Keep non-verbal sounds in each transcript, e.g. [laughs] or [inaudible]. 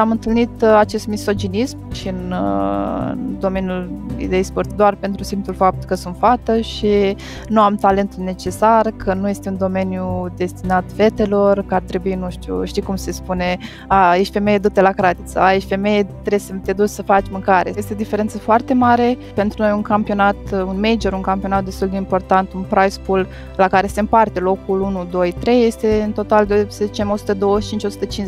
am întâlnit uh, acest misoginism și în, uh, în domeniul idei sport doar pentru simțul fapt că sunt fată și nu am talentul necesar, că nu este un domeniu destinat fetelor, că ar trebui, nu știu, știi cum se spune, a, ești femeie, du-te la cratiță, a, ești femeie, trebuie să te duci să faci mâncare. Este o diferență foarte mare. Pentru noi un campionat, uh, un major, un campionat destul de important, un prize pool la care se împarte locul 1, 2, 3, este în total de, să zicem,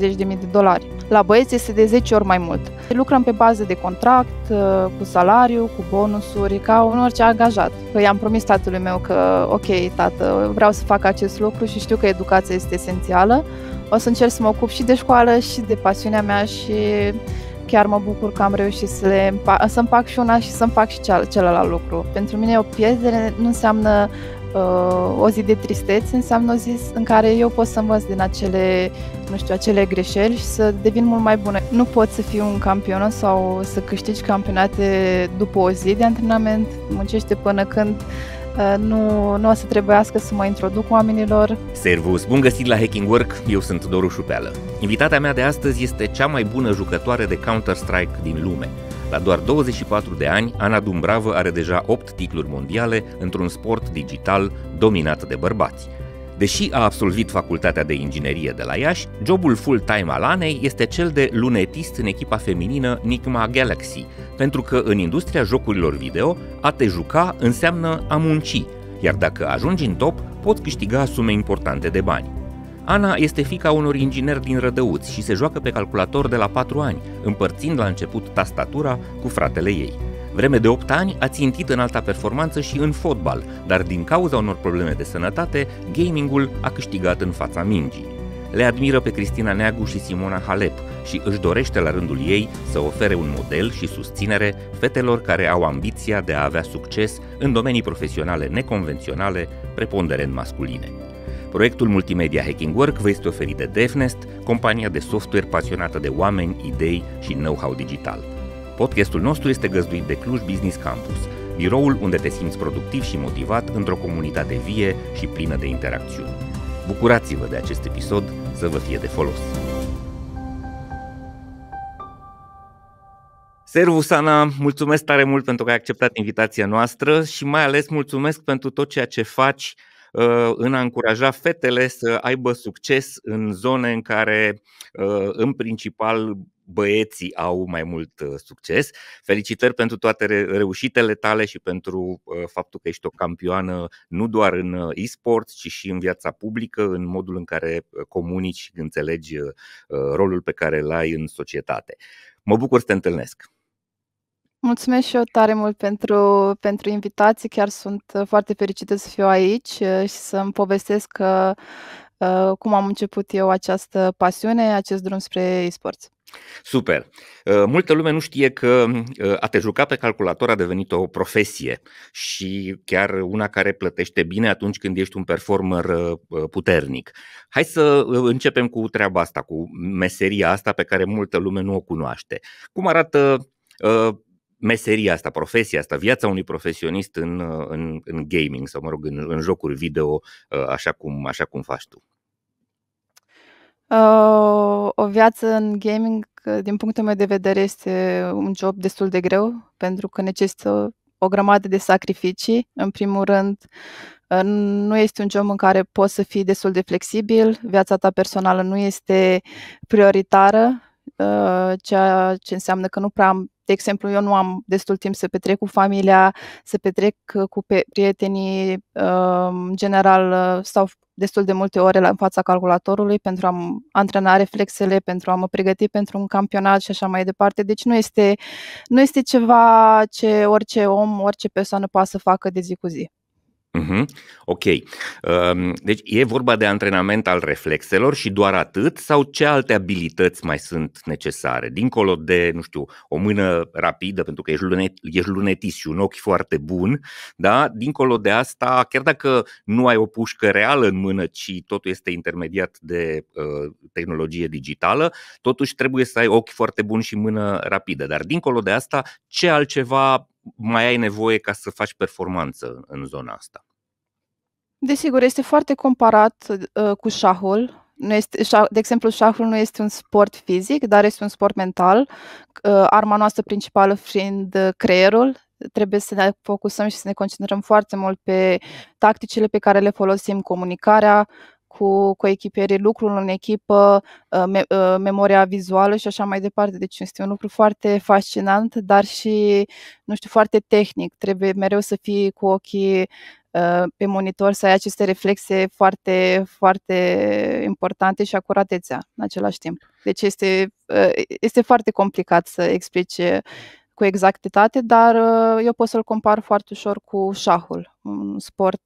125-150 de mii de dolari. La băieți este de 10 ori mai mult. Lucrăm pe bază de contract, uh, cu salariu, cu bonusuri, ca un orice angajat. Păi am promis tatălui meu că, ok, tată, vreau să fac acest lucru și știu că educația este esențială. O să încerc să mă ocup și de școală și de pasiunea mea și chiar mă bucur că am reușit să le împac, să împac și una și să împac și ceal- celălalt lucru. Pentru mine o pierdere nu înseamnă Uh, o zi de tristețe înseamnă o zi în care eu pot să învăț din acele, nu știu, acele greșeli și să devin mult mai bună. Nu pot să fiu un campion sau să câștigi campionate după o zi de antrenament, muncește până când uh, nu, nu o să trebuiască să mă introduc oamenilor. Servus, bun găsit la Hacking Work, eu sunt Doru Șupeală. Invitatea mea de astăzi este cea mai bună jucătoare de Counter-Strike din lume – la doar 24 de ani, Ana Dumbravă are deja 8 titluri mondiale într-un sport digital dominat de bărbați. Deși a absolvit facultatea de inginerie de la Iași, jobul full-time al Anei este cel de lunetist în echipa feminină Nigma Galaxy, pentru că în industria jocurilor video, a te juca înseamnă a munci, iar dacă ajungi în top, poți câștiga sume importante de bani. Ana este fica unor ingineri din Rădăuți și se joacă pe calculator de la 4 ani, împărțind la început tastatura cu fratele ei. Vreme de 8 ani a țintit în alta performanță și în fotbal, dar din cauza unor probleme de sănătate, gamingul a câștigat în fața mingii. Le admiră pe Cristina Neagu și Simona Halep și își dorește la rândul ei să ofere un model și susținere fetelor care au ambiția de a avea succes în domenii profesionale neconvenționale, preponderent masculine. Proiectul multimedia Hacking Work vă este oferit de DevNest, compania de software pasionată de oameni, idei și know-how digital. Podcastul nostru este găzduit de Cluj Business Campus, biroul unde te simți productiv și motivat într-o comunitate vie și plină de interacțiuni. Bucurați-vă de acest episod să vă fie de folos! Servus, Ana! Mulțumesc tare mult pentru că ai acceptat invitația noastră și mai ales mulțumesc pentru tot ceea ce faci Uh, în a încuraja fetele să aibă succes în zone în care, uh, în principal, băieții au mai mult uh, succes. Felicitări pentru toate reușitele tale și pentru faptul că ești o campioană nu doar în e-sport, ci și în viața publică, în modul în care comunici și înțelegi rolul pe care îl ai în societate. Mă bucur să te întâlnesc! Mulțumesc și eu tare mult pentru, pentru invitație. Chiar sunt uh, foarte fericită să fiu aici uh, și să-mi povestesc că, uh, cum am început eu această pasiune, acest drum spre e-sports. Super! Multă lume nu știe că a te juca pe calculator a devenit o profesie și chiar una care plătește bine atunci când ești un performer puternic. Hai să începem cu treaba asta, cu meseria asta pe care multă lume nu o cunoaște. Cum arată meseria asta, profesia asta, viața unui profesionist în, uh, în, în gaming sau, mă rog, în, în jocuri video, uh, așa cum, așa cum faci tu? Uh, o viață în gaming, din punctul meu de vedere, este un job destul de greu, pentru că necesită o grămadă de sacrificii. În primul rând, nu este un job în care poți să fii destul de flexibil, viața ta personală nu este prioritară, ceea ce înseamnă că nu prea am de exemplu, eu nu am destul timp să petrec cu familia, să petrec uh, cu pe- prietenii, uh, în general uh, stau destul de multe ore la, în fața calculatorului pentru a antrena reflexele, pentru a mă pregăti pentru un campionat și așa mai departe. Deci nu este, nu este ceva ce orice om, orice persoană poate să facă de zi cu zi. Mm-hmm. Ok. Ehm, deci e vorba de antrenament al reflexelor și doar atât sau ce alte abilități mai sunt necesare? Dincolo de, nu știu, o mână rapidă pentru că ești, lunet, ești lunetist și un ochi foarte bun, da? dincolo de asta, chiar dacă nu ai o pușcă reală în mână, ci totul este intermediat de uh, tehnologie digitală, totuși trebuie să ai ochi foarte buni și mână rapidă. Dar dincolo de asta, ce altceva mai ai nevoie ca să faci performanță în zona asta. Desigur, este foarte comparat uh, cu șahul. Nu este, de exemplu, șahul nu este un sport fizic, dar este un sport mental. Uh, arma noastră principală fiind uh, creierul, trebuie să ne focusăm și să ne concentrăm foarte mult pe tacticile pe care le folosim, comunicarea, cu coechipiere, lucrul în echipă, uh, me, uh, memoria vizuală și așa mai departe. Deci este un lucru foarte fascinant, dar și, nu știu, foarte tehnic. Trebuie mereu să fii cu ochii uh, pe monitor, să ai aceste reflexe foarte, foarte importante și acuratețea în același timp. Deci este, este foarte complicat să explice cu exactitate, dar eu pot să-l compar foarte ușor cu șahul, un sport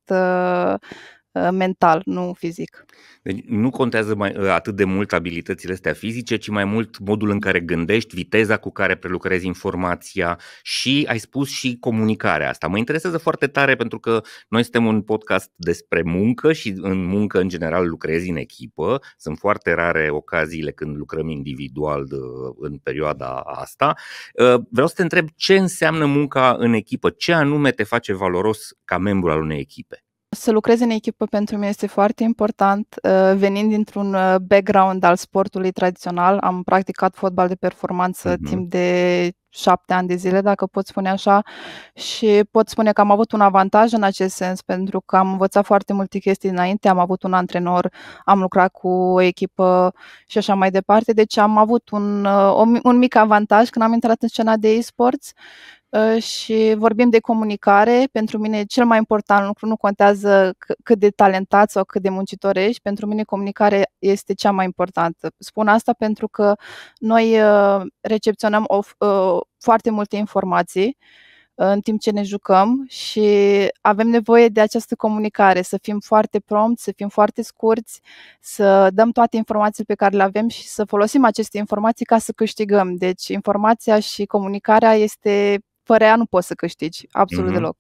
Uh, mental, nu fizic. Deci nu contează mai, uh, atât de mult abilitățile astea fizice, ci mai mult modul în care gândești, viteza cu care prelucrezi informația și, ai spus, și comunicarea asta. Mă interesează foarte tare pentru că noi suntem un podcast despre muncă și în muncă, în general, lucrezi în echipă. Sunt foarte rare ocaziile când lucrăm individual de, uh, în perioada asta. Vreau să te întreb ce înseamnă munca în echipă, ce anume te face valoros ca membru al unei echipe? Să lucrezi în echipă pentru mine este foarte important. Uh, venind dintr-un uh, background al sportului tradițional, am practicat fotbal de performanță uh-huh. timp de șapte ani de zile, dacă pot spune așa, și pot spune că am avut un avantaj în acest sens, pentru că am învățat foarte multe chestii înainte, am avut un antrenor, am lucrat cu o echipă și așa mai departe, deci am avut un, uh, un mic avantaj când am intrat în scena de e-sports Ă, și vorbim de comunicare. Pentru mine cel mai important lucru, nu contează cât de talentat sau cât de muncitor ești, pentru mine comunicarea este cea mai importantă. Spun asta pentru că noi ă, recepționăm o, ă, foarte multe informații în timp ce ne jucăm și avem nevoie de această comunicare, să fim foarte prompti, să fim foarte scurți, să dăm toate informațiile pe care le avem și să folosim aceste informații ca să câștigăm. Deci informația și comunicarea este fără ea nu poți să câștigi, absolut mm-hmm. deloc.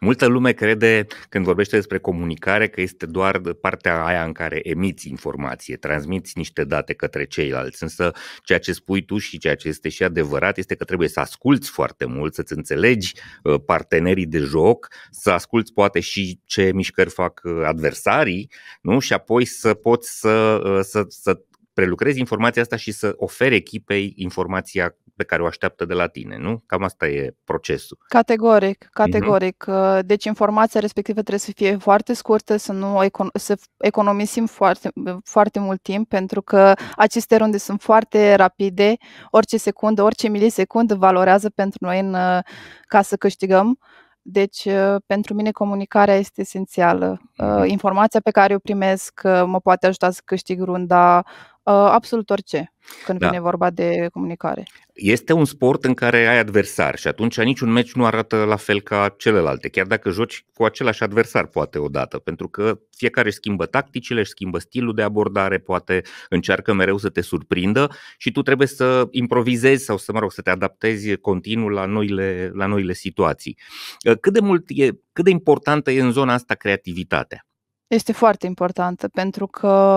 Multă lume crede, când vorbește despre comunicare, că este doar partea aia în care emiți informație, transmiți niște date către ceilalți. Însă, ceea ce spui tu și ceea ce este și adevărat este că trebuie să asculți foarte mult, să-ți înțelegi uh, partenerii de joc, să asculți poate și ce mișcări fac uh, adversarii, nu? Și apoi să poți să, uh, să, să prelucrezi informația asta și să oferi echipei informația pe care o așteaptă de la tine, nu? Cam asta e procesul. Categoric, mhm. categoric. Uh-huh. Deci informația respectivă trebuie să fie foarte scurtă, să nu econ- să economisim foarte, foarte mult timp, pentru că aceste runde sunt foarte rapide, orice secundă, orice milisecundă valorează pentru noi în, uh, ca să câștigăm. Deci, uh, pentru mine, comunicarea este esențială. Uh, mhm. Informația pe care o primesc mă poate ajuta să câștig runda Uh, absolut orice când da. vine vorba de comunicare. Este un sport în care ai adversari și atunci niciun meci nu arată la fel ca celelalte, chiar dacă joci cu același adversar poate odată, pentru că fiecare își schimbă tacticile, își schimbă stilul de abordare, poate încearcă mereu să te surprindă și tu trebuie să improvizezi sau să, mă rog, să te adaptezi continuu la noile, la noile situații. Uh, cât de mult e, cât de importantă e în zona asta creativitatea? Este foarte importantă pentru că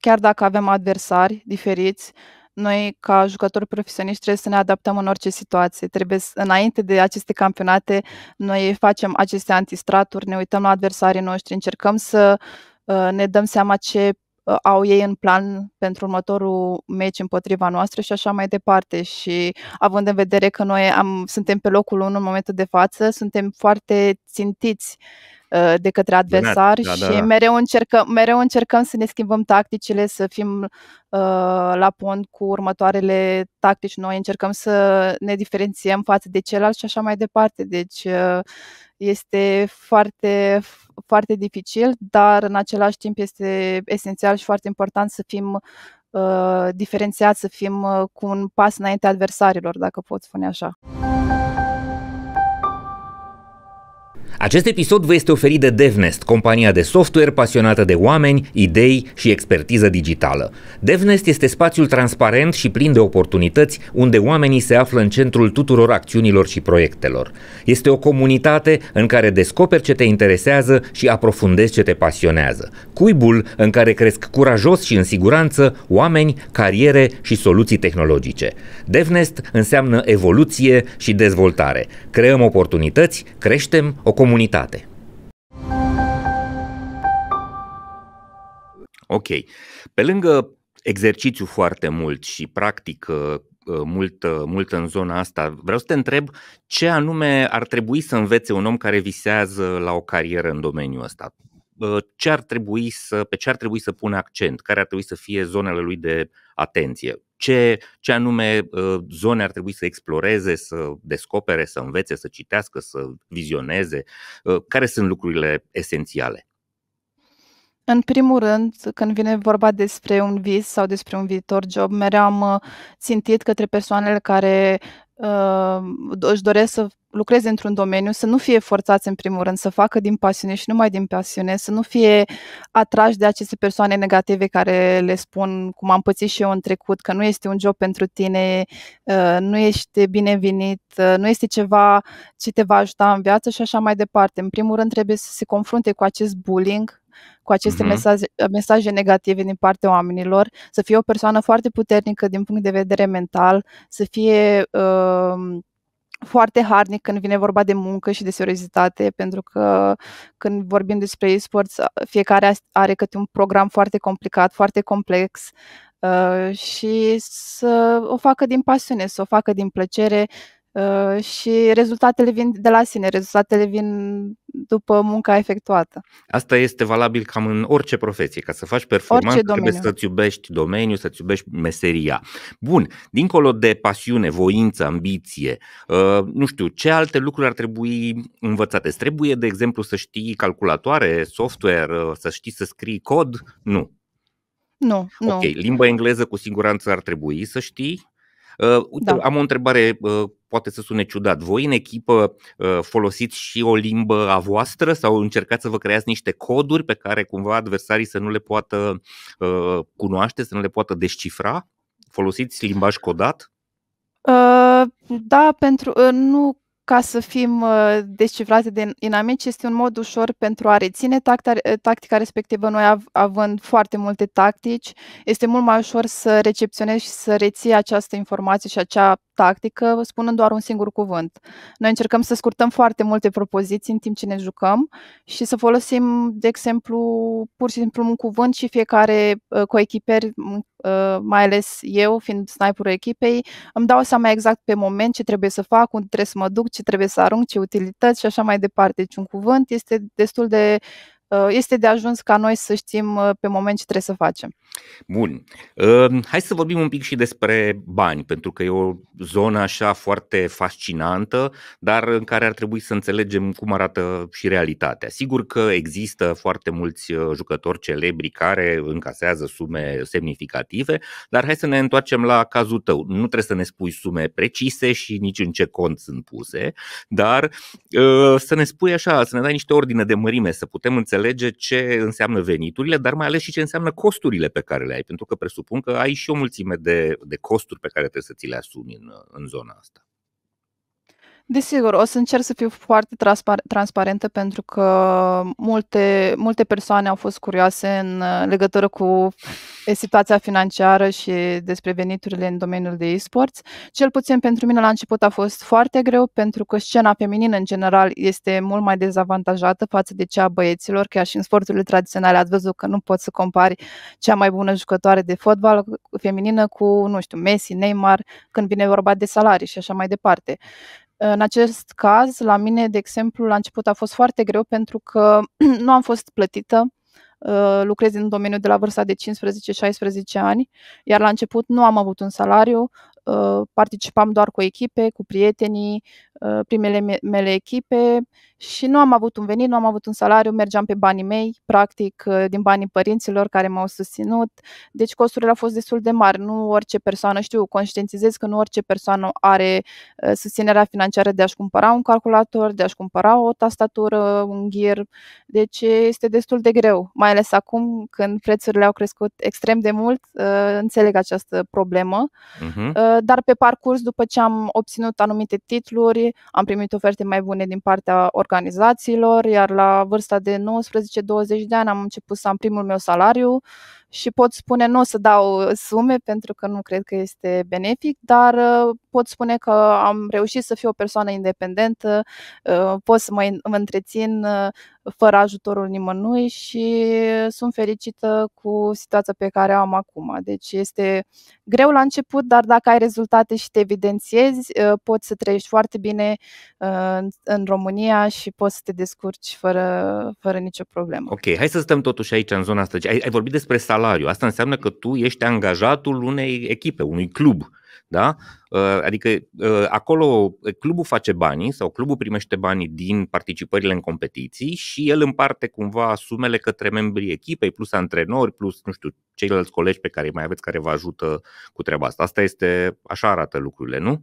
chiar dacă avem adversari diferiți, noi ca jucători profesioniști trebuie să ne adaptăm în orice situație. Trebuie să, înainte de aceste campionate, noi facem aceste antistraturi, ne uităm la adversarii noștri, încercăm să uh, ne dăm seama ce uh, au ei în plan pentru următorul meci împotriva noastră și așa mai departe. Și având în vedere că noi am, suntem pe locul 1 în momentul de față, suntem foarte țintiți Uh, de către adversar da, da, da. și da. mereu încercăm, mereu încercăm să ne schimbăm tacticile, să fim uh, la pont cu următoarele tactici noi, încercăm să ne diferențiem față de celălalt și așa mai departe. Deci uh, este foarte, foarte dificil, dar în același timp este esențial și foarte important să fim diferențiați, să fim cu un pas înainte adversarilor, dacă pot spune așa. Acest episod vă este oferit de DevNest, compania de software pasionată de oameni, idei și expertiză digitală. DevNest este spațiul transparent și plin de oportunități unde oamenii se află în centrul tuturor acțiunilor și proiectelor. Este o comunitate în care descoperi ce te interesează și aprofundezi ce te pasionează. Cuibul în care cresc curajos și în siguranță oameni, cariere și soluții tehnologice. DevNest înseamnă evoluție și dezvoltare. Creăm oportunități, creștem o comunitate comunitate. Ok. Pe lângă exercițiu foarte mult și practică uh, uh, mult, uh, mult în zona asta, vreau să te întreb ce anume ar trebui să învețe un om care visează la o carieră în domeniul ăsta. Ce ar trebui să, pe ce ar trebui să pună accent? Care ar trebui să fie zonele lui de atenție? ce, ce anume ă, zone ar trebui să exploreze, să descopere, să învețe, să citească, să vizioneze, ă, care sunt lucrurile esențiale. În primul rând, când vine vorba despre un vis sau despre un viitor job, mereu am simțit ă, către persoanele care își doresc să lucreze într-un domeniu, să nu fie forțați în primul rând, să facă din pasiune și numai din pasiune, să nu fie atrași de aceste persoane negative care le spun, cum am pățit și eu în trecut, că nu este un job pentru tine, ă, nu ești binevenit, ă, nu este ceva ce te va ajuta în viață și așa mai departe. În primul rând trebuie să se confrunte cu acest bullying cu aceste mm-hmm. mesaje, mesaje negative din partea oamenilor, să fie o persoană foarte puternică din punct de vedere mental, să fie uh, foarte harnic când vine vorba de muncă și de seriozitate, pentru că când vorbim despre e-sports, fiecare are câte un program foarte complicat, foarte complex uh, și să o facă din pasiune, să o facă din plăcere, Uh, și rezultatele vin de la sine, rezultatele vin după munca efectuată. Asta este valabil cam în orice profesie. Ca să faci performanță trebuie să-ți iubești domeniul, să-ți iubești meseria. Bun, dincolo de pasiune, voință, ambiție, uh, nu știu, ce alte lucruri ar trebui învățate? Îți trebuie, de exemplu, să știi calculatoare, software, uh, să știi să scrii cod? Nu. Nu, nu. Ok, limba engleză cu siguranță ar trebui să știi. Uh, uite, da. am o întrebare uh, poate să sune ciudat. Voi în echipă uh, folosiți și o limbă a voastră sau încercați să vă creați niște coduri pe care cumva adversarii să nu le poată uh, cunoaște, să nu le poată descifra? Folosiți limbaj codat? Uh, da, pentru nu ca să fim uh, descifrate de inamici este un mod ușor pentru a reține tacta, uh, tactica respectivă. Noi av- având foarte multe tactici, este mult mai ușor să recepționezi și să reții această informație și acea tactică spunând doar un singur cuvânt. Noi încercăm să scurtăm foarte multe propoziții în timp ce ne jucăm și să folosim, de exemplu, pur și simplu un cuvânt și fiecare uh, coechiper, mai ales eu, fiind sniperul echipei, îmi dau seama exact pe moment ce trebuie să fac, unde trebuie să mă duc, ce ce trebuie să arunc, ce utilități și așa mai departe. Deci un cuvânt este destul de Uh, este de ajuns ca noi să știm uh, pe moment ce trebuie să facem. Bun. Um, hai să vorbim un pic și despre bani, pentru că e o zonă așa foarte fascinantă, dar în care ar trebui să înțelegem cum arată și realitatea. Sigur că există foarte mulți uh, jucători celebri care încasează sume semnificative, dar hai să ne întoarcem la cazul tău. Nu trebuie să ne spui sume precise și nici în ce cont sunt puse, dar să ne spui așa, să ne dai niște ordine de mărime, să putem înțelege înțelege ce înseamnă veniturile, dar mai ales și ce înseamnă costurile pe care le ai, pentru că presupun că ai și o mulțime de, de costuri pe care trebuie să ți le asumi în, în zona asta. Desigur, o să încerc să fiu foarte transpar- transparentă pentru că multe, multe persoane au fost curioase în uh, legătură cu situația financiară și despre veniturile în domeniul de e-sports. Cel puțin pentru mine la început a fost foarte greu pentru că scena feminină în general este mult mai dezavantajată față de cea a băieților, chiar și în sporturile tradiționale ați văzut că nu poți să compari cea mai bună jucătoare de fotbal feminină cu, nu știu, Messi, Neymar, când vine vorba de salarii și așa mai departe. În acest caz, la mine, de exemplu, la început a fost foarte greu pentru că [clears throat] nu am fost plătită uh, lucrez în domeniul de la vârsta de 15-16 ani, iar la început nu am avut un salariu, uh, participam doar cu echipe, cu prietenii, Uh, primele mele echipe și nu am avut un venit, nu am avut un salariu, mergeam pe banii mei, practic uh, din banii părinților care m-au susținut. Deci costurile au fost destul de mari. Nu orice persoană, știu, conștientizez că nu orice persoană are uh, susținerea financiară de a-și cumpăra un calculator, de a-și cumpăra o tastatură, un ghir. Deci este destul de greu, mai ales acum când prețurile au crescut extrem de mult, înțeleg această problemă. Uh-huh. Dar pe parcurs, după ce am obținut anumite titluri, am primit oferte mai bune din partea organizațiilor, iar la vârsta de 19-20 de ani am început să am primul meu salariu și pot spune, nu o să dau uh, sume pentru că nu cred că este benefic, dar uh, pot spune că am reușit să fiu o persoană independentă, uh, pot să mă întrețin fără ajutorul nimănui și sunt fericită cu situația pe care o am acum. Deci este greu la început, dar dacă ai rezultate și te evidențiezi, poți să trăiești foarte bine în România și poți să te descurci fără, fără nicio problemă. Ok, hai să stăm totuși aici în zona asta. Ai, ai vorbit despre sal salariu. Asta înseamnă că tu ești angajatul unei echipe, unui club. Da? Uh, adică uh, acolo uh, clubul face banii sau clubul primește banii din participările în competiții și el împarte cumva sumele către membrii echipei, plus antrenori, plus nu știu, ceilalți colegi pe care îi mai aveți care vă ajută cu treaba asta. Asta este, așa arată lucrurile, nu?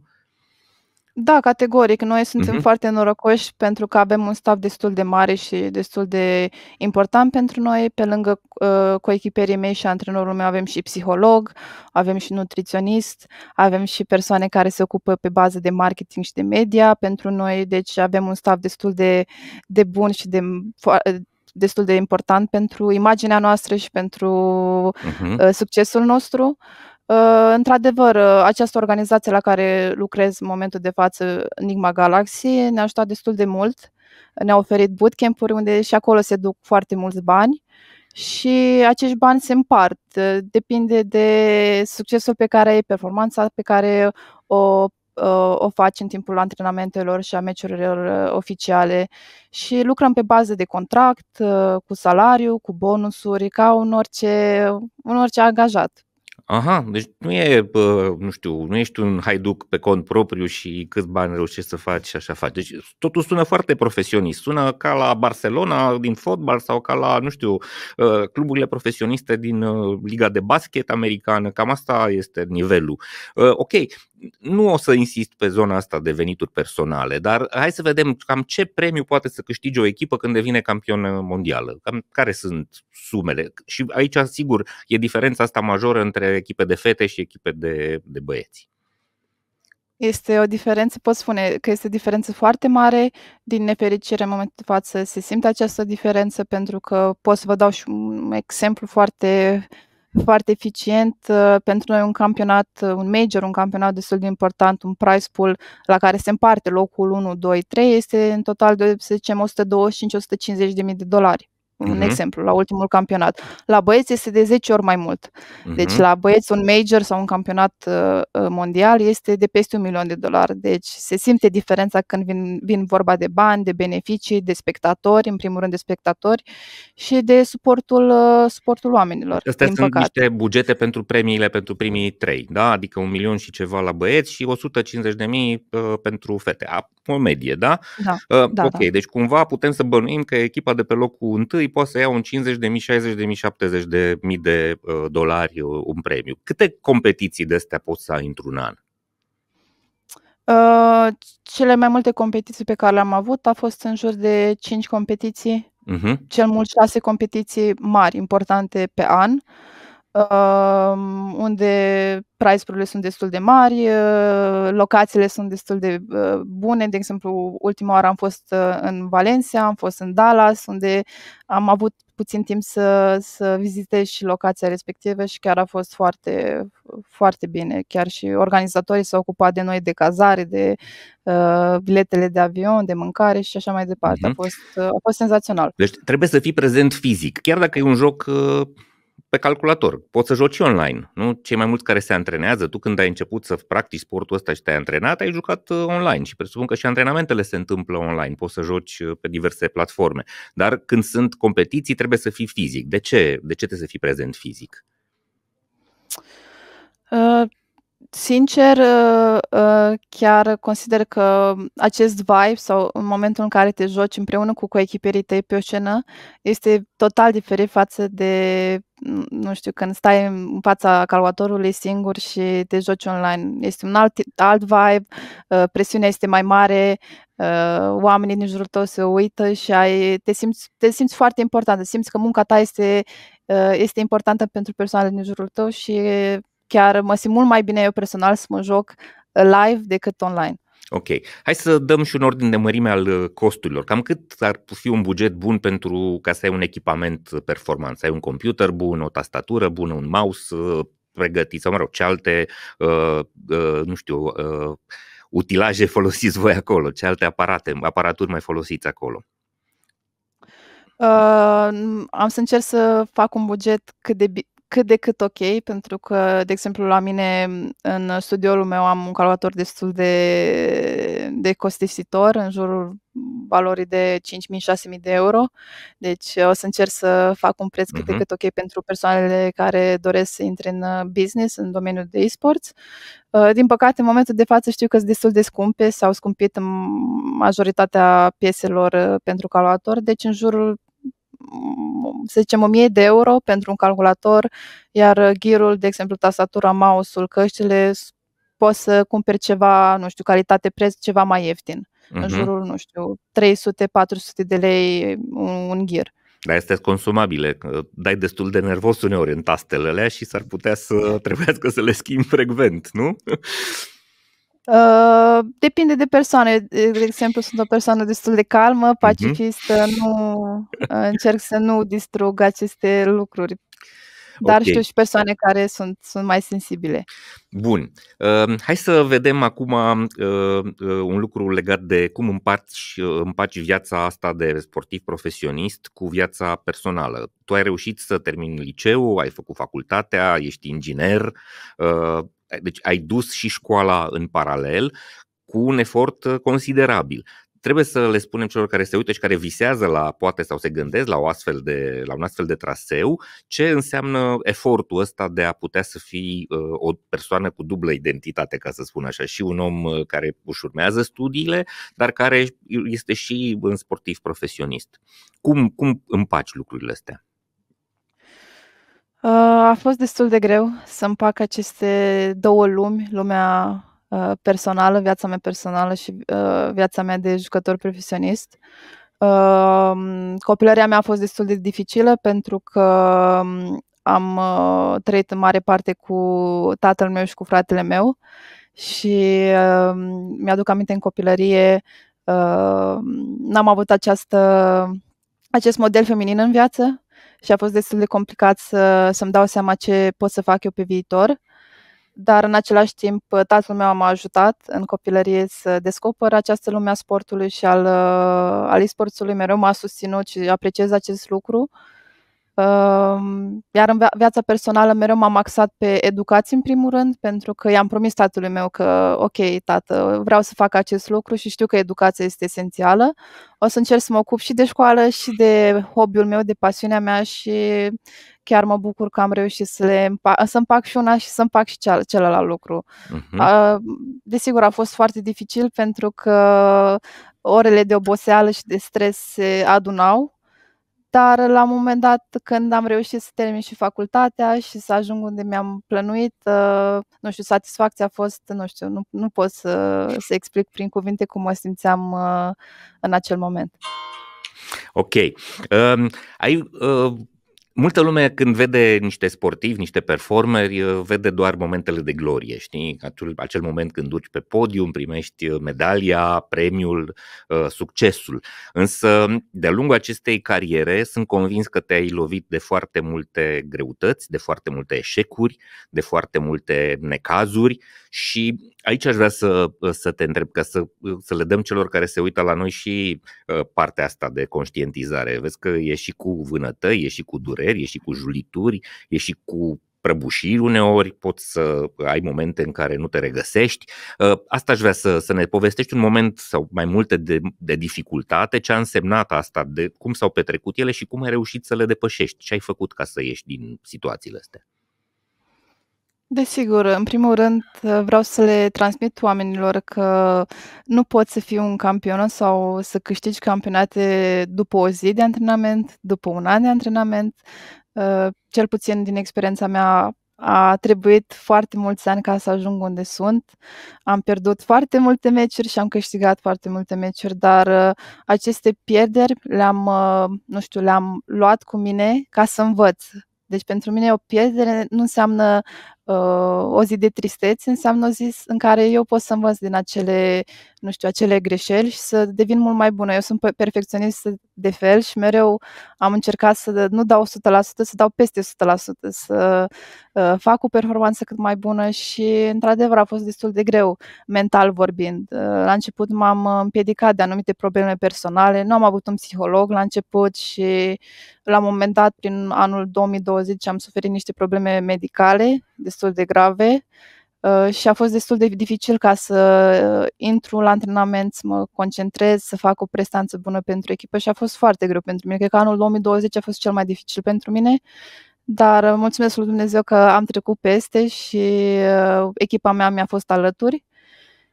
Da, categoric. Noi suntem uh-huh. foarte norocoși pentru că avem un staff destul de mare și destul de important pentru noi. Pe lângă, ă, uh, coechiperii mei și antrenorul meu avem și psiholog, avem și nutriționist, avem și persoane care se ocupă pe bază de marketing și de media pentru noi, deci avem un staff destul de de bun și de fo- uh, destul de important pentru imaginea noastră și pentru, mhm. Uhum. ă, succesul nostru. Ă, într-adevăr, ă, această organizație la care lucrez în momentul de față, Enigma Galaxy, ne-a ajutat destul de mult. Ne-a oferit bootcamp-uri unde și acolo se duc foarte mulți bani și acești bani se împart. Ă, depinde de succesul pe care e performanța pe care o o faci în timpul antrenamentelor și a meciurilor oficiale și lucrăm pe bază de contract, cu salariu, cu bonusuri, ca un orice, un orice angajat. Aha, deci nu e, bă, nu știu, nu ești un haiduc pe cont propriu și cât bani reușești să faci și așa faci. Deci totul sună foarte profesionist. Sună ca la Barcelona din fotbal sau ca la, nu știu, ă, cluburile profesioniste din ă, Liga de Basket americană. Cam asta este nivelul. Ă, ok, nu o să insist pe zona asta de venituri personale, dar hai să vedem cam ce premiu poate să câștige o echipă când devine campionă mondială. Cam care sunt sumele? Și aici, sigur, e diferența asta majoră între echipe de fete și echipe de, de băieți. Este o diferență, pot spune că este o diferență foarte mare. Din nefericire, în momentul de față, se simte această diferență pentru că pot să vă dau și un exemplu foarte, foarte eficient. Pentru noi un campionat, un major, un campionat destul de important, un prize pool la care se împarte locul 1, 2, 3, este în total de, să zicem, 125-150 de mii de dolari un uh-huh. exemplu, la ultimul campionat. La băieți este de 10 ori mai mult. Uh-huh. Deci mhm. la băieți un major sau un campionat uh, uh, mondial este de peste un milion de dolari. Deci se simte diferența când vin, vin vorba de bani, de beneficii, de spectatori, în primul rând de spectatori și de suportul, uh, suportul oamenilor. Astea din sunt păcat. niște bugete pentru premiile pentru primii trei, da? adică un milion și ceva la băieți și 150 de mii uh, pentru fete. A, o medie, da? Da, uh, da Ok, da. deci cumva putem să bănuim că echipa de pe locul întâi ei poate să ia un 50 de mii, 60 de mii, 70 de mii de uh, dolari uh, un premiu. Câte competiții de astea poți să ai într-un an? Uh, cele mai multe competiții pe care le-am avut a fost în jur de 5 competiții, uh-huh. cel mult 6 competiții mari, importante pe an. Uh, unde price-urile sunt destul de mari, uh, locațiile sunt destul de uh, bune. De exemplu, ultima oară am fost uh, în Valencia, am fost în Dallas, unde am avut puțin timp să, să vizitez și locația respectivă și chiar a fost foarte, foarte bine. Chiar și organizatorii s-au ocupat de noi, de cazare, de uh, biletele de avion, de mâncare și așa mai departe. Mm-hmm. A, mhm. fost, a fost senzațional. Deci trebuie să fii prezent fizic, chiar dacă e un joc uh pe calculator, poți să joci online. Nu? Cei mai mulți care se antrenează, tu când ai început să practici sportul ăsta și te-ai antrenat, ai jucat uh, online și presupun că și antrenamentele se întâmplă online, poți să joci uh, pe diverse platforme. Dar când sunt competiții, trebuie să fii fizic. De ce, de ce trebuie să fii prezent fizic? Uh, Sincer, uh, uh, chiar consider că acest vibe sau în momentul în care te joci împreună cu coechipierii tăi pe o scenă este total diferit față de, nu știu, când stai în fața calculatorului singur și te joci online. Este un alt, alt vibe, uh, presiunea este mai mare, oamenii din jurul tău se uită și ai, te, simți, te simți foarte importantă, simți că munca ta este, este importantă pentru persoanele din jurul tău și chiar mă simt mult mai bine eu personal să mă joc uh, live decât online. Ok. Hai să dăm și un ordin de mărime al uh, costurilor. Cam cât ar fi un buget bun pentru ca să ai un echipament uh, performant? Să ai un computer bun, o tastatură bună, un mouse pregătit sau, mă rog, ce alte, uh, uh, nu știu, uh, utilaje [laughs] folosiți voi acolo? Ce alte aparate, aparaturi mai folosiți acolo? Uh, am să încerc să fac un buget cât de, cât de cât ok, pentru că, de exemplu, la mine în studioul meu am un calculator destul de, de costisitor, în jurul valorii de 5.000-6.000 de euro. Deci o să încerc să fac un preț cât de mhm. cât ok pentru persoanele care doresc să intre în uh, business, în domeniul de e-sports. Uh, din păcate, în momentul de față știu că sunt destul de scumpe, s-au scumpit majoritatea pieselor uh, pentru calculator, deci în jurul să zicem, 1000 de euro pentru un calculator, iar ghirul, de exemplu, tastatura, mouse-ul, căștile, poți să cumperi ceva, nu știu, calitate-preț ceva mai ieftin, uh-huh. în mhm. jurul, nu știu, 300-400 de lei un, un ghir. Dar este consumabile, dai destul de nervos uneori în tastelele și s-ar putea să da. trebuiască să le schimbi frecvent, nu? Uh, depinde de persoane. De exemplu, sunt o persoană destul de calmă, mhm. pacifistă, uh-huh. nu uh, încerc să nu distrug aceste lucruri. Dar okay. știu și persoane care sunt, sunt mai sensibile. Bun. Uh, hai să vedem acum uh, uh un lucru legat de cum împaci, împaci viața asta de sportiv profesionist cu viața personală. Tu ai reușit să termini liceul, ai făcut facultatea, ești inginer. Uh, deci ai dus și școala în paralel cu un efort uh, considerabil. Trebuie să le spunem celor care se uită și care visează la poate sau se gândesc la, o astfel de, la un astfel de traseu ce înseamnă efortul ăsta de a putea să fii uh, o persoană cu dublă identitate, ca să spun așa, și un om uh, care își urmează studiile, dar care este și un sportiv profesionist. Cum, cum împaci lucrurile astea? Uh, a fost destul de greu să împac aceste două lumi, lumea uh, personală, viața mea personală și uh, viața mea de jucător profesionist. Um, copilăria mea a fost destul de dificilă pentru că um, am trăit în mare parte cu tatăl meu și cu fratele meu și um, mi-aduc aminte în copilărie n-am avut această, acest model feminin în viață și a fost destul de complicat să, să-mi dau seama ce pot să fac eu pe viitor. Dar în același timp, uh, tatăl meu m-a ajutat în copilărie să descoper această lume a sportului și al, uh, al e-sportului. Mereu m-a susținut și apreciez acest lucru. Uh, Ehm, iar în viața personală mereu m-am axat pe educație în primul rând, pentru că i-am promis tatălui meu că, ok, tată, vreau să fac acest lucru și știu că educația este esențială. O să încerc să mă ocup și de școală și de hobby-ul meu, de pasiunea mea și chiar mă bucur că am reușit să, le împac, să împac și una și să împac și ceal- celălalt lucru. Uh-huh. Desigur, a fost foarte dificil pentru că orele de oboseală și de stres se adunau dar la un moment dat, când am reușit să termin și facultatea și să ajung unde mi-am plănuit, uh, nu știu, satisfacția a fost, nu știu, nu, nu pot să, să explic prin cuvinte cum mă simțeam uh, în acel moment. Ok. Um, ai uh, multă lume când vede niște sportivi, niște performeri, uh, vede doar momentele de glorie, știi? Acel, acel moment când duci pe podium, primești uh, medalia, premiul, uh, succesul. Însă, de-a lungul acestei cariere, sunt convins că te-ai lovit de foarte multe greutăți, de foarte multe eșecuri, de foarte multe necazuri și aici aș vrea să, să te întreb, ca să, să le dăm celor care se uită la noi și partea asta de conștientizare. Vezi că e și cu vânătă, e și cu durere, dureri, e și cu julituri, e și cu prăbușiri uneori, poți să ai momente în care nu te regăsești. Uh, asta aș vrea să, să ne povestești un moment sau mai multe de, de dificultate, ce a însemnat asta, de cum s-au petrecut ele și cum ai reușit să le depășești, ce ai făcut ca să ieși din situațiile astea. Desigur, în primul rând uh, vreau să le transmit oamenilor că nu poți să fii un campion sau să câștigi campionate după o zi de antrenament, după un an de antrenament. Uh, cel puțin din experiența mea a trebuit foarte mulți ani ca să ajung unde sunt. Am pierdut foarte multe meciuri și am câștigat foarte multe meciuri, dar uh, aceste pierderi le-am, nu știu, le-am luat cu mine ca să învăț. Deci pentru mine o pierdere nu înseamnă Uh, o zi de tristeți înseamnă o zi în care eu pot să învăț din acele, nu știu, acele greșeli și să devin mult mai bună. Eu sunt perfecționist de fel și mereu am încercat să nu dau 100%, să dau peste 100%, să uh, fac o performanță cât mai bună și, într-adevăr, a fost destul de greu mental vorbind. Uh, la început m-am împiedicat de anumite probleme personale, nu am avut un psiholog la început și la un moment dat, prin anul 2020, am suferit niște probleme medicale, destul destul de grave uh, și a fost destul de dificil ca să uh, intru la antrenament, să mă concentrez, să fac o prestanță bună pentru echipă și a fost foarte greu pentru mine. Cred că anul 2020 a fost cel mai dificil pentru mine, dar uh, mulțumesc lui Dumnezeu că am trecut peste și echipa mea mi-a fost alături.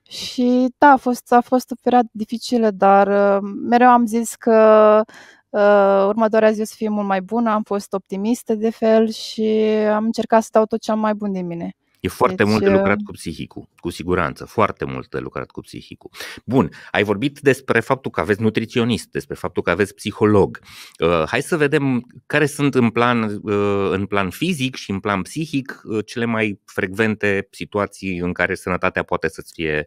Și da, a fost, a fost o perioadă dificilă, dar mereu am zis că Uh, următoarea zi o să fie mult mai bună, am fost optimistă de fel și am încercat să dau tot ce am mai bun din mine. E foarte deci, mult de lucrat uh, cu psihicul, cu siguranță, foarte mult de lucrat cu psihicul. Bun, ai vorbit despre faptul că aveți nutriționist, despre faptul că aveți psiholog. Uh, hai să vedem care sunt în plan, uh, în plan fizic și în plan psihic uh, cele mai frecvente situații în care sănătatea poate să fie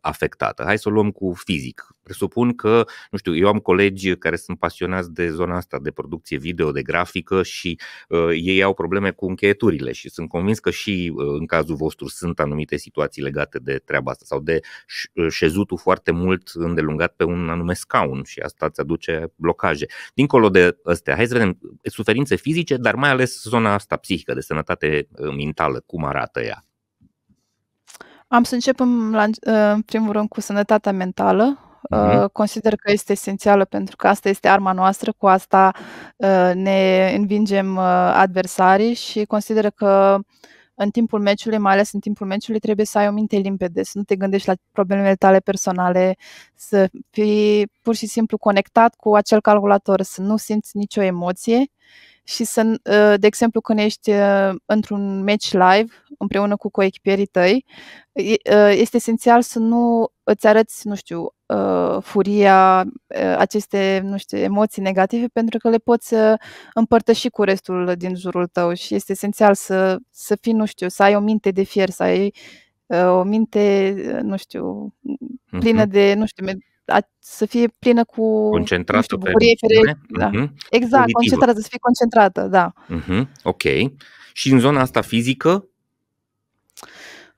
afectată. Hai să o luăm cu fizic. Presupun că, nu știu, eu am colegi care sunt pasionați de zona asta de producție video, de grafică și uh, ei au probleme cu încheieturile și sunt convins că și uh, în cazul vostru sunt anumite situații legate de treaba asta sau de uh, șezutul foarte mult îndelungat pe un anume scaun și asta îți aduce blocaje. Dincolo de astea, hai să vedem suferințe fizice, dar mai ales zona asta psihică, de sănătate uh, mentală, cum arată ea? Am să începem la, în primul rând cu sănătatea mentală, Mm-hmm. Uh, consider că este esențială pentru că asta este arma noastră, cu asta uh, ne învingem uh, adversarii și consider că în timpul meciului, mai ales în timpul meciului, trebuie să ai o minte limpede, să nu te gândești la problemele tale personale, să fii pur și simplu conectat cu acel calculator, să nu simți nicio emoție și să, ă, de exemplu, când ești ă, într-un match live împreună cu coechipierii tăi, ă, este esențial să nu îți arăți, nu știu, furia, aceste, nu știu, emoții negative, pentru că le poți împărtăși cu restul din jurul tău și este esențial să, să fii, nu știu, să ai o minte de fier, să ai o minte, nu știu, mhm. plină de, nu știu, a, să fie plină cu concentrată știu, bucurie, pe da. uh-huh. Exact, Pozitivă. concentrată, să fie concentrată, da. Uh-huh. Ok. Și în zona asta fizică?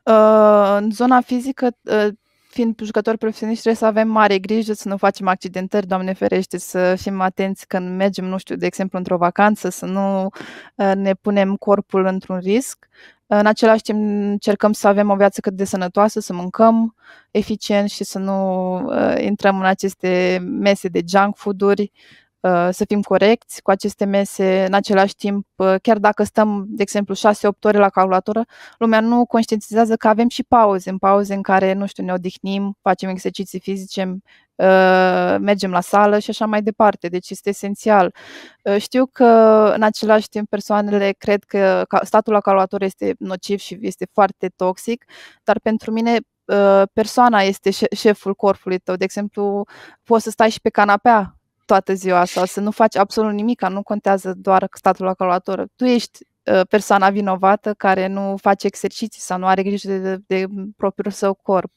Uh, în zona fizică, uh, fiind jucători profesioniști, trebuie să avem mare grijă să nu facem accidentări, Doamne ferește, să fim atenți când mergem, nu știu, de exemplu, într-o vacanță, să nu uh, ne punem corpul într-un risc. În același timp încercăm să avem o viață cât de sănătoasă, să mâncăm eficient și să nu uh, intrăm în aceste mese de junk food-uri Uh, să fim corecți cu aceste mese, în același timp, uh, chiar dacă stăm, de exemplu, 6-8 ore la calculatoră, lumea nu conștientizează că avem și pauze, în pauze în care, nu știu, ne odihnim, facem exerciții fizice, uh, mergem la sală și așa mai departe. Deci este esențial. Știu că în același timp persoanele cred că statul la calculator este nociv și este foarte toxic, dar pentru mine persoana este șeful corpului tău. De exemplu, poți să stai și pe canapea toată ziua sau să nu faci absolut nimic, nu contează doar statul la calculator. Tu ești ă, persoana vinovată care nu face exerciții sau nu are grijă de, de, de propriul său corp.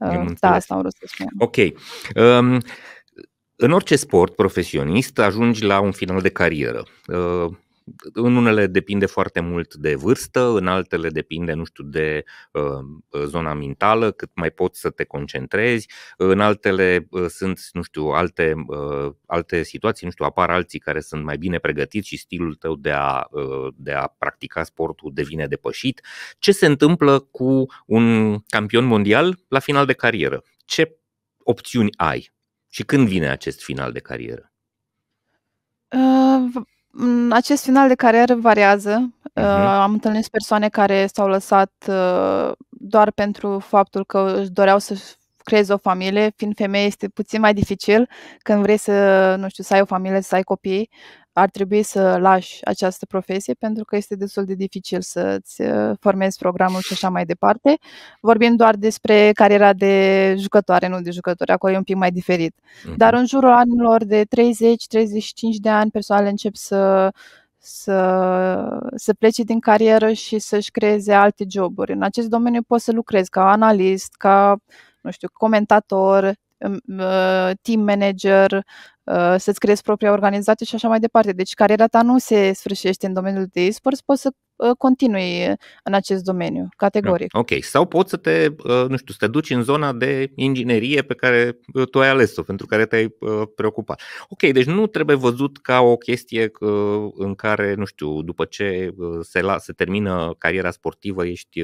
Ă, da, asta am vrut să spun. Ok. Um, în orice sport profesionist ajungi la un final de carieră. Uh, în unele depinde foarte mult de vârstă, în altele depinde, nu știu, de uh, zona mentală, cât mai poți să te concentrezi, în altele uh, sunt, nu știu, alte, uh, alte situații, nu știu, apar alții care sunt mai bine pregătiți și stilul tău de a, uh, de a practica sportul devine depășit. Ce se întâmplă cu un campion mondial la final de carieră? Ce opțiuni ai? Și când vine acest final de carieră? Uh, acest final de carieră variază. Uh-huh. Am întâlnit persoane care s-au lăsat uh, doar pentru faptul că își doreau să creezi o familie, fiind femeie este puțin mai dificil când vrei să, nu știu, să ai o familie, să ai copii, ar trebui să lași această profesie pentru că este destul de dificil să-ți uh, formezi programul și așa mai departe. Vorbim doar despre cariera de jucătoare, nu de jucători, acolo e un pic mai diferit. Mhm. Dar în jurul anilor de 30-35 de ani, persoanele încep să să, să plece din carieră și să-și creeze alte joburi. În acest domeniu poți să lucrezi ca analist, ca nu știu, comentator, team manager, ă, să-ți creezi propria organizație și așa mai departe. Deci cariera ta nu se sfârșește în domeniul de e-sports, poți să ă, continui în acest domeniu, categoric. Da, ok, sau poți să te, ă, nu știu, să te duci în zona de inginerie pe care tu ai ales-o, pentru care te-ai preocupat. Ok, deci nu trebuie văzut ca o chestie în care, nu știu, după ce se, la, se termină cariera sportivă, ești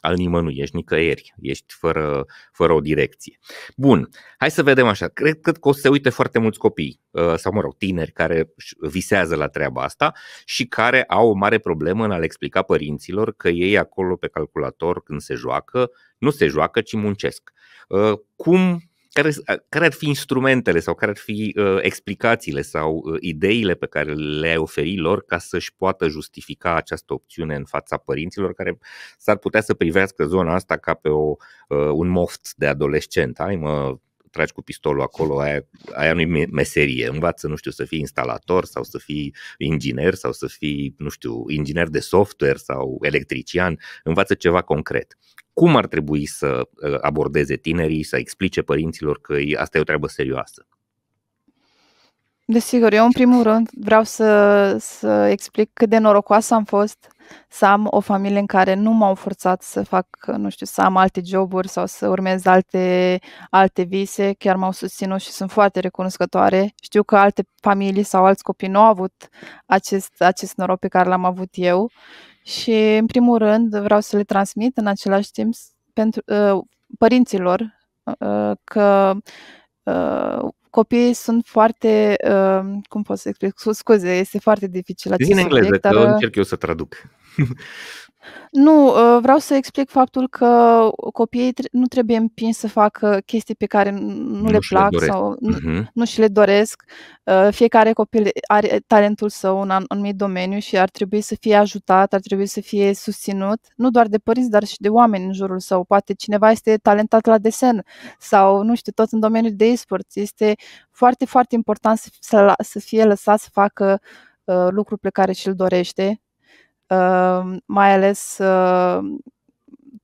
al nimănui, ești nicăieri, ești fără, fără o direcție. Bun, hai să vedem așa. Cred, că o să se uite foarte mulți copii, uh, sau mă rog, tineri care visează la treaba asta și care au o mare problemă în a le explica părinților că ei acolo pe calculator când se joacă, nu se joacă, ci muncesc. Uh, cum care, care ar fi instrumentele sau care ar fi uh, explicațiile sau uh, ideile pe care le-ai oferi lor ca să-și poată justifica această opțiune în fața părinților care s-ar putea să privească zona asta ca pe o, uh, un moft de adolescent. Hai mă, tragi cu pistolul acolo, aia, aia nu-i meserie. Învață, nu știu, să fii instalator sau să fii inginer sau să fii, nu știu, inginer de software sau electrician. Învață ceva concret cum ar trebui să uh, abordeze tinerii, să explice părinților că asta e o treabă serioasă? Desigur, eu în primul rând vreau să, să explic cât de norocoasă am fost să am o familie în care nu m-au forțat să fac, nu știu, să am alte joburi sau să urmez alte, alte vise, chiar m-au susținut și sunt foarte recunoscătoare. Știu că alte familii sau alți copii nu au avut acest, acest noroc pe care l-am avut eu și, în primul rând, vreau să le transmit în același timp pentru uh, părinților uh, că uh, copiii sunt foarte, uh, cum pot să explic, scuze, este foarte dificil acest în engleză, subiect, că dar... încerc eu să traduc. [laughs] Nu, uh, vreau să explic faptul că copiii nu trebuie împinși să facă chestii pe care nu, nu le plac le sau uh-huh. nu și le doresc. Uh, fiecare copil are talentul său în anumit domeniu și ar trebui să fie ajutat, ar trebui să fie susținut, nu doar de părinți, dar și de oameni în jurul său. Poate cineva este talentat la desen sau, nu știu, tot în domeniul de e-sport. Este foarte, foarte important să, fie lăsat să facă uh, lucruri pe care și-l dorește Ehm, mai ales ehm,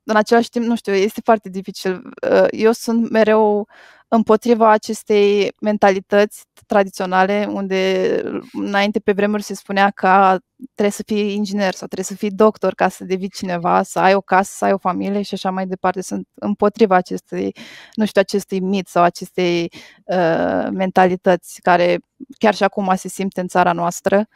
în același timp, nu știu, este foarte dificil. Uh, eu sunt mereu împotriva acestei mentalități tradiționale, unde înainte pe vremuri se spunea că trebuie să fii inginer sau trebuie să fii doctor ca să devii cineva, să ai o casă, să ai o familie și așa mai departe. Sunt împotriva acestei, nu știu, acestui mit sau acestei uh, mentalități care chiar și acum se simte în țara noastră.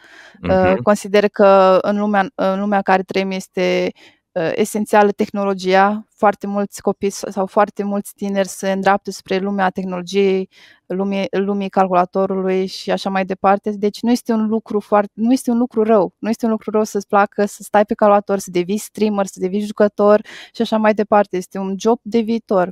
Uh, uh-huh. Consider că în lumea, în lumea care trăim este Uh, esențială tehnologia. Foarte mulți copii sau foarte mulți tineri se îndreaptă spre lumea tehnologiei, lumii, lumii calculatorului și așa mai departe. Deci nu este un lucru foarte, nu este un lucru rău. Nu este un lucru rău să-ți placă să stai pe calculator, să devii streamer, să devii jucător și așa mai departe. Este un job de viitor.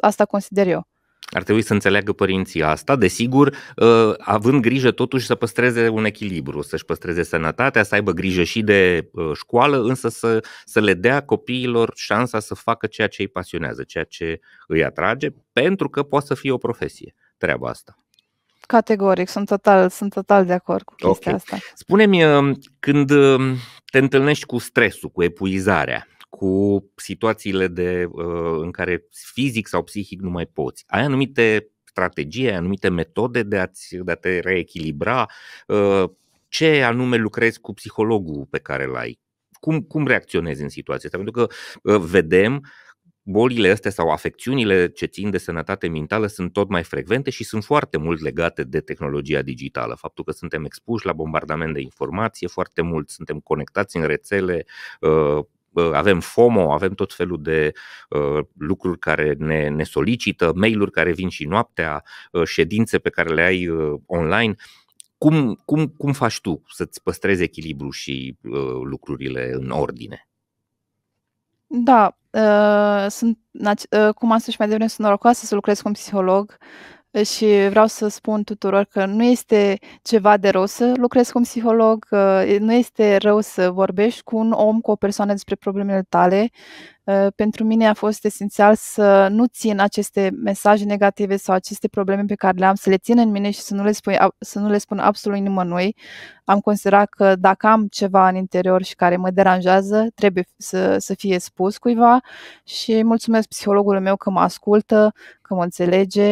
Asta consider eu. Ar trebui să înțeleagă părinții asta, desigur, uh, având grijă totuși să păstreze un echilibru, să-și păstreze sănătatea, să aibă grijă și de uh, școală, însă să, să le dea copiilor șansa să facă ceea ce îi pasionează, ceea ce îi atrage, pentru că poate să fie o profesie treaba asta. Categoric, sunt total, sunt total de acord cu chestia okay. asta. Spune-mi, uh, când te întâlnești cu stresul, cu epuizarea, cu situațiile de, uh, în care fizic sau psihic nu mai poți. Ai anumite strategii, ai anumite metode de, a-ți, de a te reechilibra, uh, ce anume lucrezi cu psihologul pe care îl ai, cum, cum reacționezi în situația asta, pentru că uh, vedem bolile astea sau afecțiunile ce țin de sănătate mentală sunt tot mai frecvente și sunt foarte mult legate de tehnologia digitală. Faptul că suntem expuși la bombardament de informație, foarte mult suntem conectați în rețele, avem FOMO, avem tot felul de ă, lucruri care ne, ne solicită, mail-uri care vin și noaptea, ă, ședințe pe care le ai ă, online. Cum, cum, cum faci tu să-ți păstrezi echilibru și uh, lucrurile în ordine? Da, uh, sunt, uh, cum am spus și mai devreme, sunt norocoasă să lucrez cu un psiholog și vreau să spun tuturor că nu este ceva de rău să lucrezi cu un psiholog, uh, nu este rău să vorbești cu un om, cu o persoană despre problemele tale, Eh, pentru mine a fost esențial să nu țin aceste mesaje negative sau aceste probleme pe care le am, să le țin în mine și să nu le, spui, să nu le spun absolut nimănui. Am considerat că dacă am ceva în interior și care mă deranjează, trebuie să, să fie spus cuiva și mulțumesc psihologului meu că mă ascultă, că mă înțelege,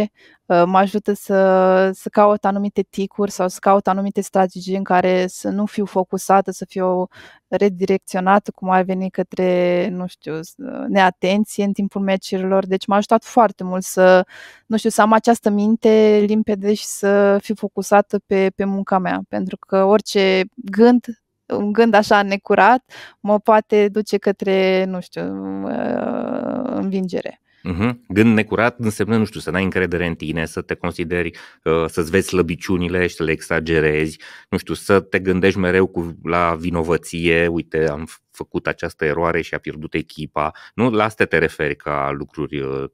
eh, mă ajută să, să caut anumite ticuri sau să caut anumite strategii în care să nu fiu focusată, să fiu redirecționată cum ar veni către, nu știu, neatenție în timpul meciurilor. Deci m-a ajutat foarte mult să, nu știu, să am această minte limpede și să fiu focusată pe, pe munca mea, pentru că orice gând un gând așa necurat mă poate duce către, nu știu, ă, învingere. Uh-huh. Gând necurat însemnă, nu știu, să n-ai încredere în tine, să te consideri, uh, să-ți vezi slăbiciunile și să le exagerezi, nu știu, să te gândești mereu cu, la vinovăție, uite, am făcut această eroare și a pierdut echipa. Nu? La asta te referi ca lucruri uh,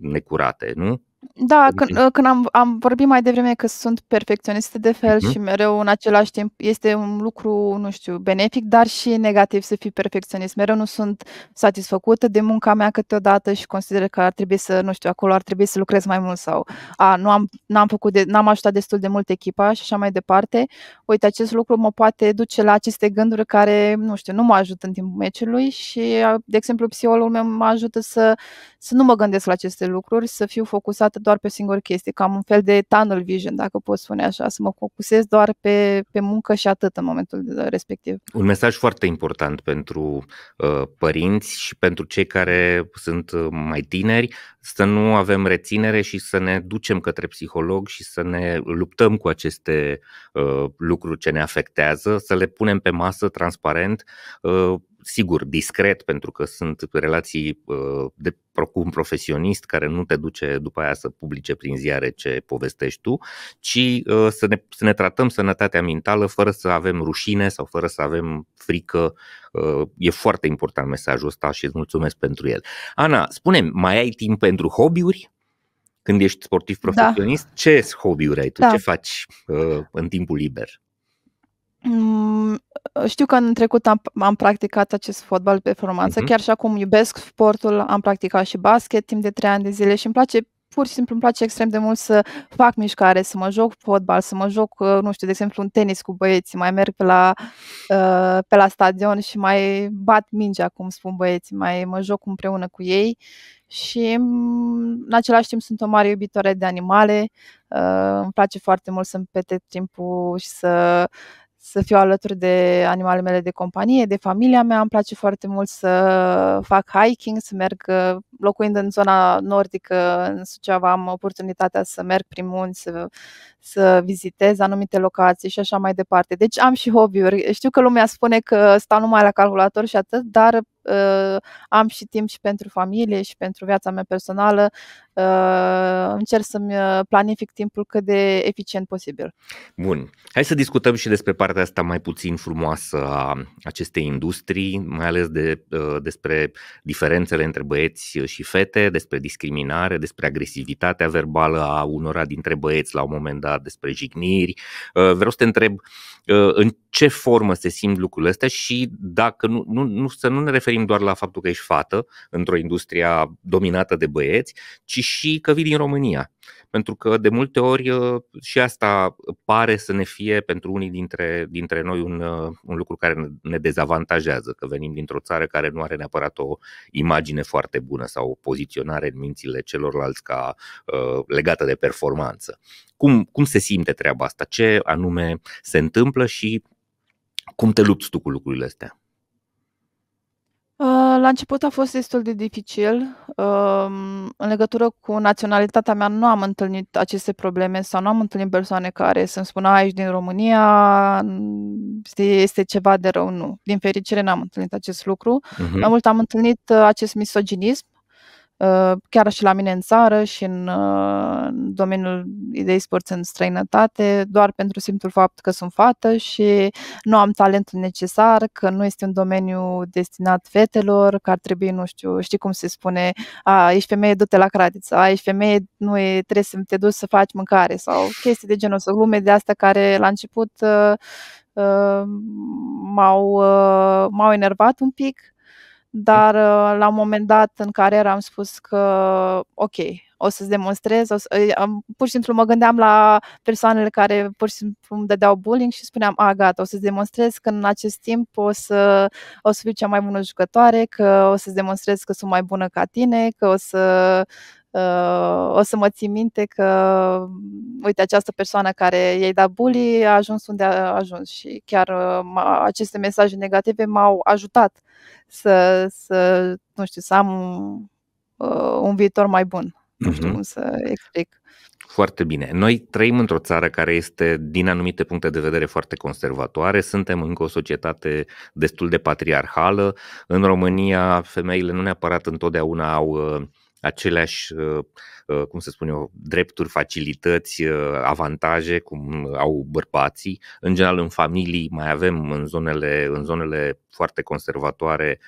necurate, nu? Da, când, uh, când am, am vorbit mai devreme că sunt perfecționiste de fel uh-huh. și mereu în același timp este un lucru, nu știu, benefic, dar și negativ să fii perfecționist. Mereu nu sunt satisfăcută de munca mea câteodată și consider că ar trebui să, nu știu, acolo ar trebui să lucrez mai mult sau a, nu am, n-am, făcut de, n-am ajutat destul de mult echipa și așa mai departe. Uite, acest lucru mă poate duce la aceste gânduri care, nu știu, nu mă ajută ajut în timpul meciului și, de exemplu, psihologul meu mă ajută să, să nu mă gândesc la aceste lucruri, să fiu focusată doar pe singură chestie, cam un fel de tunnel vision, dacă pot spune așa, să mă focusez doar pe, pe muncă și atât în momentul respectiv. Un mesaj foarte important pentru uh, părinți și pentru cei care sunt uh, mai tineri, să nu avem reținere și să ne ducem către psiholog și să ne luptăm cu aceste uh, lucruri ce ne afectează, să le punem pe masă transparent, uh, sigur, discret, pentru că sunt relații uh, de cu un profesionist care nu te duce după aia să publice prin ziare ce povestești tu, ci uh, să ne, să ne tratăm sănătatea mentală fără să avem rușine sau fără să avem frică. Uh, e foarte important mesajul ăsta și îți mulțumesc pentru el. Ana, spune mai ai timp pentru hobby-uri? Când ești sportiv da. profesionist, da. ce hobby-uri ai tu? Da. Ce faci uh, în timpul liber? Mm, știu că în trecut am, am practicat acest fotbal performanță, uh-huh. Mhm. chiar și acum iubesc sportul, am practicat și basket timp de trei ani de zile și îmi place pur și simplu îmi place extrem de mult să fac mișcare, să mă joc fotbal, să mă joc, uh, nu știu, de exemplu, un tenis cu băieții, mai merg pe la, uh, pe la stadion și mai bat mingea, cum spun băieții, mai mă joc împreună cu ei și mm, în același timp sunt o mare iubitoare de animale, uh, îmi place foarte mult să-mi petrec timpul și să să fiu alături de animalele mele de companie, de familia mea. Îmi place foarte mult să fac hiking, să merg uh, locuind în zona nordică, în Suceava am oportunitatea să merg prin munți, să, să vizitez anumite locații și așa mai departe. Deci am și hobby-uri. Știu că lumea spune că stau numai la calculator și atât, dar Ă, am și timp și pentru familie și pentru viața mea personală, ă, încerc să-mi ă, planific timpul cât de eficient posibil. Bun. Hai să discutăm și despre partea asta mai puțin frumoasă a acestei industrii, mai ales de, despre diferențele între băieți și fete, despre discriminare, despre agresivitatea verbală a unora dintre băieți la un moment dat, despre jigniri. Vreau să te întreb în ce formă se simt lucrurile astea și dacă nu, nu, nu să nu ne referim referim doar la faptul că ești fată într-o industrie dominată de băieți, ci și că vii din România. Pentru că de multe ori uh, și asta pare să ne fie pentru unii dintre, dintre noi un, uh, un lucru care ne dezavantajează, că venim dintr-o țară care nu are neapărat o imagine foarte bună sau o poziționare în mințile celorlalți ca uh, legată de performanță. Cum, cum se simte treaba asta? Ce anume se întâmplă și cum te lupți tu cu lucrurile astea? Uh, la început a fost destul de dificil. Um, în legătură cu naționalitatea mea nu am întâlnit aceste probleme sau nu am întâlnit persoane care să-mi spună aici din România, este ceva de rău, nu. Din fericire n-am întâlnit acest lucru. Uh-huh. Mai mult am întâlnit uh, acest misoginism Uh, chiar și la mine în țară și în, uh, în domeniul idei sports în străinătate, doar pentru simțul fapt că sunt fată și nu am talentul necesar, că nu este un domeniu destinat fetelor, că ar trebui, nu știu, știi cum se spune, a, ești femeie, du-te la cratiță, a, ești femeie, nu e, trebuie să te duci să faci mâncare sau chestii de genul ăsta, glume de astea care la început uh, uh, m-au, uh, m-au enervat un pic, dar uh, la un moment dat în carieră am spus că ok, o să-ți demonstrez, o să, pur și simplu mă gândeam la persoanele care pur și simplu îmi dădeau bullying și spuneam, a, gata, o să-ți demonstrez că în acest timp o să, o să fiu cea mai bună jucătoare, că o să-ți demonstrez că sunt mai bună ca tine, că o să Uh, o să mă țin minte că, uite, această persoană care i ai dat bully a ajuns unde a ajuns și chiar uh, aceste mesaje negative m-au ajutat să, să nu știu, să am uh, un viitor mai bun. Nu știu mhm. cum să explic. Foarte bine. Noi trăim într-o țară care este, din anumite puncte de vedere, foarte conservatoare. Suntem încă o societate destul de patriarhală. În România, femeile nu neapărat întotdeauna au uh, aceleași, uh, uh, cum să spun eu, drepturi, facilități, uh, avantaje cum au bărbații. În general, în familii mai avem în zonele, în zonele foarte conservatoare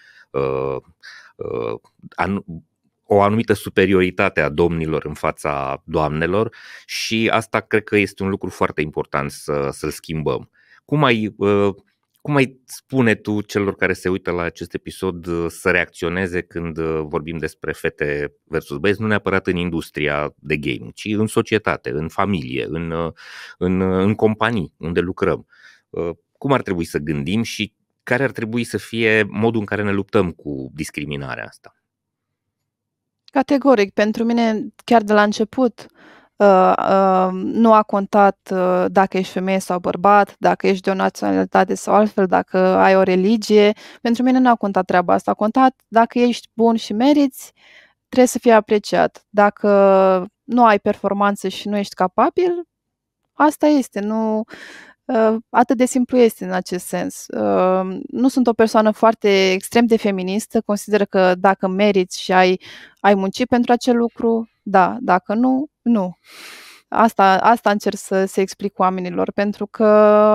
o anumită superioritate a domnilor în fața doamnelor și asta cred că este un lucru foarte important să, să-l schimbăm. Cum ai uh, cum mai spune tu celor care se uită la acest episod uh, să reacționeze când uh, vorbim despre fete versus băieți, nu neapărat în industria de game, ci în societate, în familie, în, uh, în, în companii unde lucrăm? Cum ar trebui să gândim și care ar trebui să fie modul în care ne luptăm cu discriminarea asta? Categoric, pentru mine chiar de la început uh, Uh, uh, nu a contat uh, dacă ești femeie sau bărbat, dacă ești de o naționalitate sau altfel, dacă ai o religie. Pentru mine nu a contat treaba asta. A contat dacă ești bun și meriți, trebuie să fii apreciat. Dacă nu ai performanță și nu ești capabil, asta este. Nu, atât de simplu este în acest sens. Nu sunt o persoană foarte extrem de feministă, consider că dacă meriți și ai, ai muncit pentru acel lucru, da, dacă nu, nu. Asta, asta încerc să, se explic oamenilor, pentru că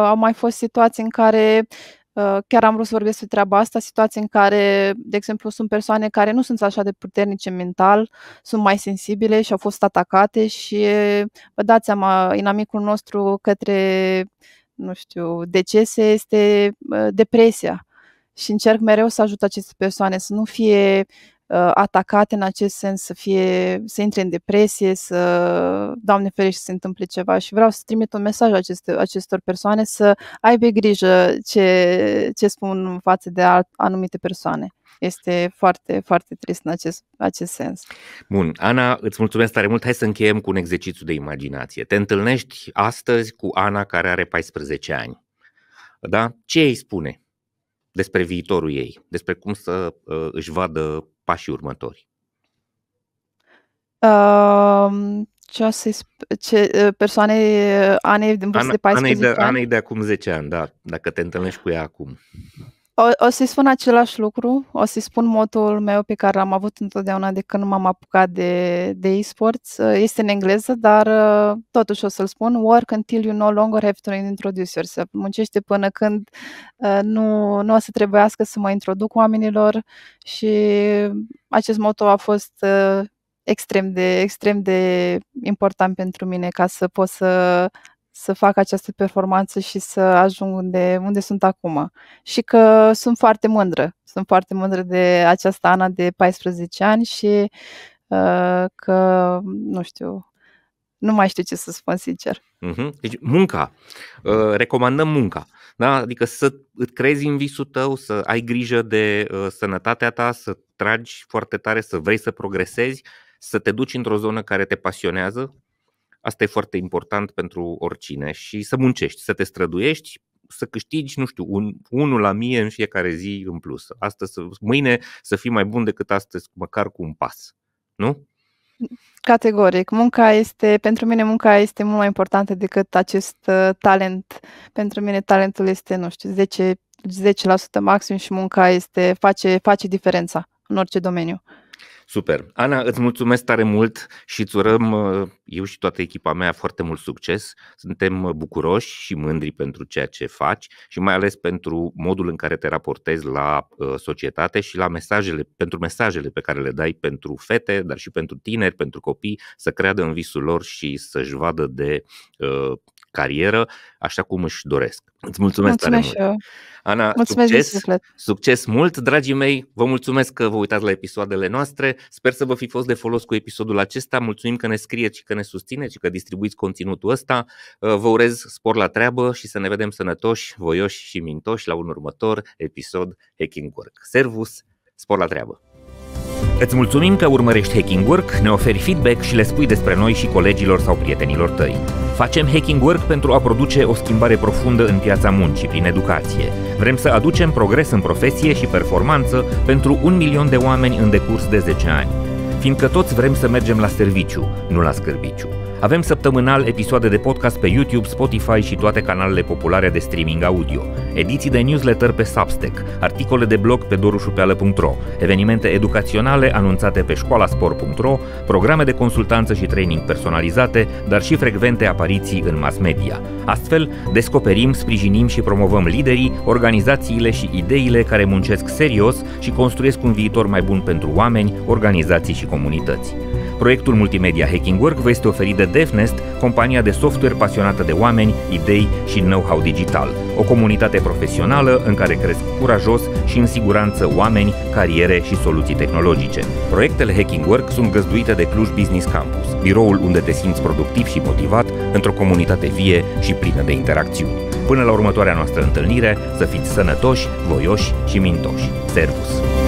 au mai fost situații în care uh, chiar am vrut să vorbesc despre treaba asta, situații în care, de exemplu, sunt persoane care nu sunt așa de puternice mental, sunt mai sensibile și au fost atacate și vă dați seama, inamicul nostru către, nu știu, decese este uh, depresia. Și încerc mereu să ajut aceste persoane să nu fie Uh, atacate în acest sens, să, fie, să intre în depresie, să, Doamne ferește, să se întâmple ceva și vreau să trimit un mesaj aceste, acestor persoane să aibă grijă ce, ce spun în față de alt, anumite persoane este foarte, foarte trist în acest, acest sens. Bun, Ana, îți mulțumesc tare mult. Hai să încheiem cu un exercițiu de imaginație. Te întâlnești astăzi cu Ana care are 14 ani. Da? Ce îi spune? despre viitorul ei, despre cum să uh, își vadă pașii următori? Uh, ce o să sp- ce, ă, persoane Anei din vârstă Ana, de 14 Anei de, ani? Anei de acum 10 ani, da, dacă te întâlnești cu ea acum. O, o să-i spun același lucru, o să-i spun motul meu pe care l-am avut întotdeauna de când m-am apucat de, de e-sports. Este în engleză, dar uh, totuși o să-l spun. Work until you no longer have to introduce yourself. Muncește până când uh, nu, nu o să trebuiască să mă introduc oamenilor și acest moto a fost uh, extrem de, extrem de important pentru mine ca să pot să să fac această performanță și să ajung unde, unde sunt acum. Și că sunt foarte mândră. Sunt foarte mândră de această Ana de 14 ani și uh, că, nu știu, nu mai știu ce să spun sincer. Uh-huh. Deci munca, uh, recomandăm munca, da? adică să îți crezi în visul tău, să ai grijă de uh, sănătatea ta, să tragi foarte tare, să vrei să progresezi, să te duci într-o zonă care te pasionează, Asta e foarte important pentru oricine și să muncești, să te străduiești, să câștigi, nu știu, un, unul la mie în fiecare zi în plus. Astăzi, mâine să fii mai bun decât astăzi, măcar cu un pas. Nu? Categoric. Munca este, pentru mine munca este mult mai importantă decât acest uh, talent. Pentru mine talentul este, nu știu, 10, 10% maxim și munca este, face, face diferența în orice domeniu. Super. Ana, îți mulțumesc tare mult și îți urăm uh, eu și toată echipa mea foarte mult succes. Suntem uh, bucuroși și mândri pentru ceea ce faci și mai ales pentru modul în care te raportezi la uh, societate și la mesajele, pentru mesajele pe care le dai pentru fete, dar și pentru tineri, pentru copii, să creadă în visul lor și să-și vadă de uh, carieră așa cum își doresc. Îți mulțumesc, mulțumesc tare mult. Ana, mulțumesc succes, succes mult, dragii mei. Vă mulțumesc că vă uitați la episoadele noastre. Sper să vă fi fost de folos cu episodul acesta. Mulțumim că ne scrieți și că ne susțineți și că distribuiți conținutul ăsta. Uh, vă urez spor la treabă și să ne vedem sănătoși, voioși și mintoși la un următor episod Hacking Work. Servus, spor la treabă! Îți mulțumim că urmărești Hacking Work, ne oferi feedback și le spui despre noi și colegilor sau prietenilor tăi. Facem hacking work pentru a produce o schimbare profundă în piața muncii prin educație. Vrem să aducem progres în profesie și performanță pentru un milion de oameni în decurs de 10 ani. Fiindcă toți vrem să mergem la serviciu, nu la scârbiciu. Avem săptămânal episoade de podcast pe YouTube, Spotify și toate canalele populare de streaming audio, ediții de newsletter pe Substack, articole de blog pe dorușupeală.ro, evenimente educaționale anunțate pe școalaspor.ro, programe de consultanță și training personalizate, dar și frecvente apariții în mass media. Astfel, descoperim, sprijinim și promovăm liderii, organizațiile și ideile care muncesc serios și construiesc un viitor mai bun pentru oameni, organizații și comunități. Proiectul Multimedia Hacking Work vă este oferit de DevNest, compania de software pasionată de oameni, idei și know-how digital. O comunitate profesională în care cresc curajos și în siguranță oameni, cariere și soluții tehnologice. Proiectele Hacking Work sunt găzduite de Cluj Business Campus, biroul unde te simți productiv și motivat într-o comunitate vie și plină de interacțiuni. Până la următoarea noastră întâlnire, să fiți sănătoși, voioși și mintoși. Servus!